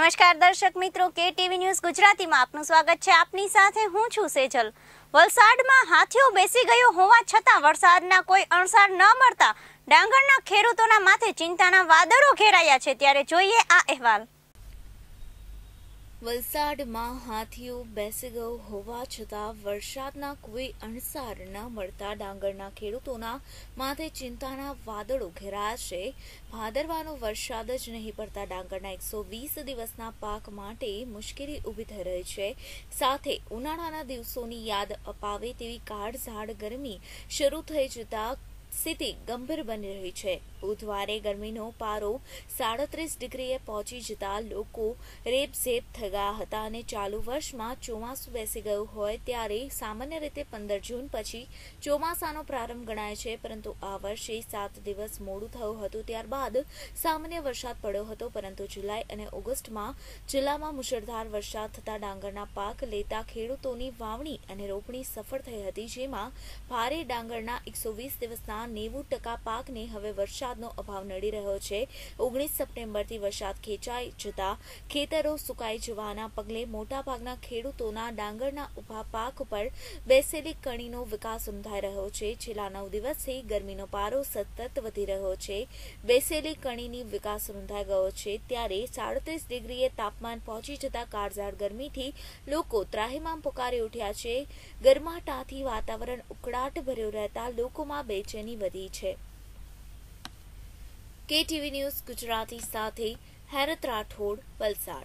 નમસ્કાર દર્શક મિત્રો કે ટીવી ન્યૂઝ ગુજરાતીમાં આપનું સ્વાગત છે આપની સાથે હું છું સેજલ વલસાડમાં હાથીઓ બેસી ગયો હોવા છતાં વરસાદના કોઈ અણસાર ન મળતા ડાંગરના ખેડૂતોના માથે ચિંતાના વાદળો ઘેરાયા છે ત્યારે જોઈએ આ અહેવાલ વલસાડમાં હાથીઓ બેસી ગયો હોવા છતાં વરસાદના કોઈ અણસાર ન મળતા ડાંગરના ખેડૂતોના માથે ચિંતાના વાદળો ઘેરાયા છે ભાદરવાનો વરસાદ જ નહીં પડતા ડાંગરના એકસો વીસ દિવસના પાક માટે મુશ્કેલી ઊભી થઈ રહી છે સાથે ઉનાળાના દિવસોની યાદ અપાવે તેવી કાળઝાળ ગરમી શરૂ થઈ જતાં સ્થિતિ ગંભીર બની રહી છે બુધવારે ગરમીનો પારો સાડત્રીસ ડિગ્રીએ પહોંચી જતા લોકો રેપઝેપ થઈ ગયા હતા અને ચાલુ વર્ષમાં ચોમાસું બેસી ગયું હોય ત્યારે સામાન્ય રીતે પંદર જૂન પછી ચોમાસાનો પ્રારંભ ગણાય છે પરંતુ આ વર્ષે સાત દિવસ મોડું થયું હતું ત્યારબાદ સામાન્ય વરસાદ પડ્યો હતો પરંતુ જુલાઈ અને ઓગસ્ટમાં જિલ્લામાં મુશળધાર વરસાદ થતા ડાંગરના પાક લેતા ખેડૂતોની વાવણી અને રોપણી સફળ થઈ હતી જેમાં ભારે ડાંગરના એકસો વીસ દિવસના જિલ્લાના નેવું ટકા પાકને હવે વરસાદનો અભાવ નડી રહ્યો છે ઓગણીસ સપ્ટેમ્બરથી વરસાદ ખેંચાઈ જતા ખેતરો સુકાઈ જવાના પગલે મોટાભાગના ખેડૂતોના ડાંગરના ઉભા પાક પર બેસેલી કણીનો વિકાસ નોંધાઈ રહ્યો છે છેલ્લા નવ દિવસથી ગરમીનો પારો સતત વધી રહ્યો છે બેસેલી કણીની વિકાસ નોંધાઈ ગયો છે ત્યારે સાડત્રીસ ડિગ્રીએ તાપમાન પહોંચી જતા કાળઝાળ ગરમીથી લોકો ત્રાહિમામ પુકારી ઉઠ્યા છે ગરમાટાથી વાતાવરણ ઉકળાટ ભર્યું રહેતા લોકોમાં બેચેની ઘણી વધી છે કેટીવી ન્યૂઝ ગુજરાતી સાથે હેરત રાઠોડ વલસાડ